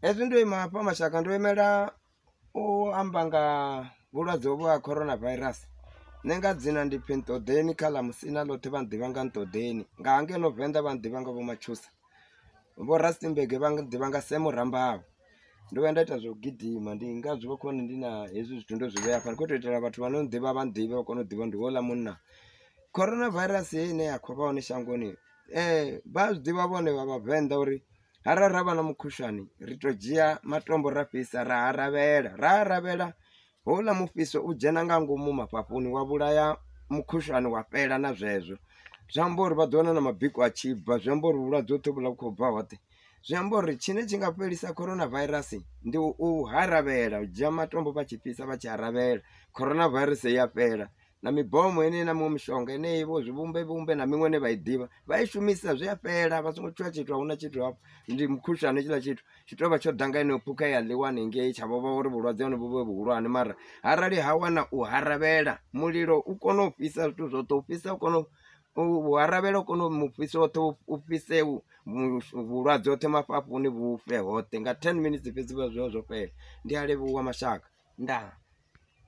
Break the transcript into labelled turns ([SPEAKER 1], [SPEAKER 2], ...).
[SPEAKER 1] hezvi eh, ndoima pa mashaka ndoimera uamba nga vulwadze uvu wa corona virus ndinga dzina ndipi ntodheni kala musina lote vandiva nga ntodheni ngaange novenda vandiva nga vomachusa vo rustinbeg vandiva nga semuramba avo ndove ndaita zvokugidhima ndinga zvivo kuona ndina hezvi zvitu ndozvivea pano kwete itira vatu vanondiva vandive vakona udiva ndiola munna corona virus yeinei akwavaone shangoni eh, va zvidiva vone vavavenda uri hara rava na mukhushwani ri to dyiya matombo ra fisa ra ha ravela ra ha ravela hula mufiso u dyena nga ngomu mapapuni wa vulaya mukhushwani wa fela na zvezvo zwi amba uri va dona na mabiko a chibva zwi amba uri vulwadzi wo tovula ku khou bva hoṱe zwi amba uri tshine tshi nga fhelisa coronavairasi ndi u haravela u dyiya matombo va tshi fisa va tshi haravela coronavairasi ya fela namibhomo inei na mimwe mishonga inei vo zvivumbe vumbe namimwe ne vaidiva vaishumisa zviyapfela vasongo chuva chitwa hauna chitwa apo ndi mukhushani chila chitwa chitova chodhanga ine upuka ya liwa ningei chavova uri vulwadze ane vuve vuhulwane mara harali hawana uharavela mulilo ukona ufisa zvitu zvoto ufisa ukona uharavela ukona mufisa wote ufise vulwadze wote mafapuni vufe hote nga 10 minutes fisi vazvivo zvo fela ndi alevuwa mashaka ndaa